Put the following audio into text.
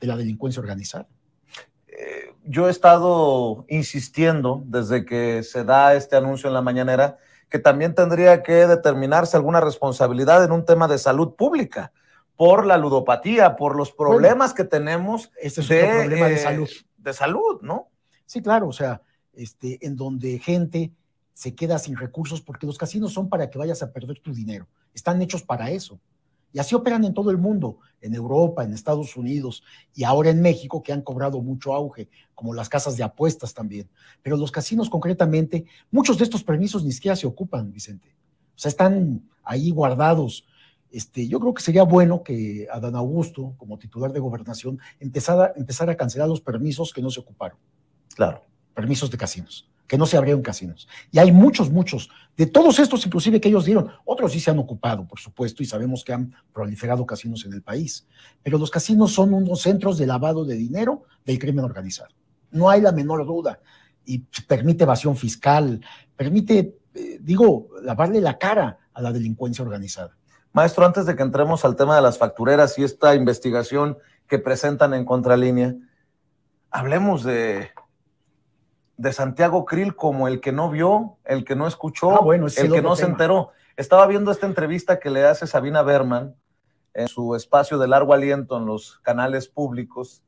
de la delincuencia organizada. Eh, yo he estado insistiendo desde que se da este anuncio en la mañanera que también tendría que determinarse alguna responsabilidad en un tema de salud pública por la ludopatía, por los problemas que tenemos. Este es de, problema de eh, salud. de salud, ¿no? Sí, claro, o sea, este, en donde gente se queda sin recursos porque los casinos son para que vayas a perder tu dinero. Están hechos para eso. Y así operan en todo el mundo, en Europa, en Estados Unidos y ahora en México, que han cobrado mucho auge, como las casas de apuestas también. Pero los casinos concretamente, muchos de estos permisos ni siquiera se ocupan, Vicente. O sea, están ahí guardados. Este, yo creo que sería bueno que Adán Augusto, como titular de gobernación, empezara a cancelar los permisos que no se ocuparon. Claro. Permisos de casinos que no se abrieron casinos. Y hay muchos, muchos, de todos estos inclusive que ellos dieron, otros sí se han ocupado, por supuesto, y sabemos que han proliferado casinos en el país. Pero los casinos son unos centros de lavado de dinero del crimen organizado. No hay la menor duda. Y permite evasión fiscal, permite, eh, digo, lavarle la cara a la delincuencia organizada. Maestro, antes de que entremos al tema de las factureras y esta investigación que presentan en Contralínea, hablemos de de Santiago Krill como el que no vio, el que no escuchó, ah, el que no se enteró. Estaba viendo esta entrevista que le hace Sabina Berman en su espacio de largo aliento en los canales públicos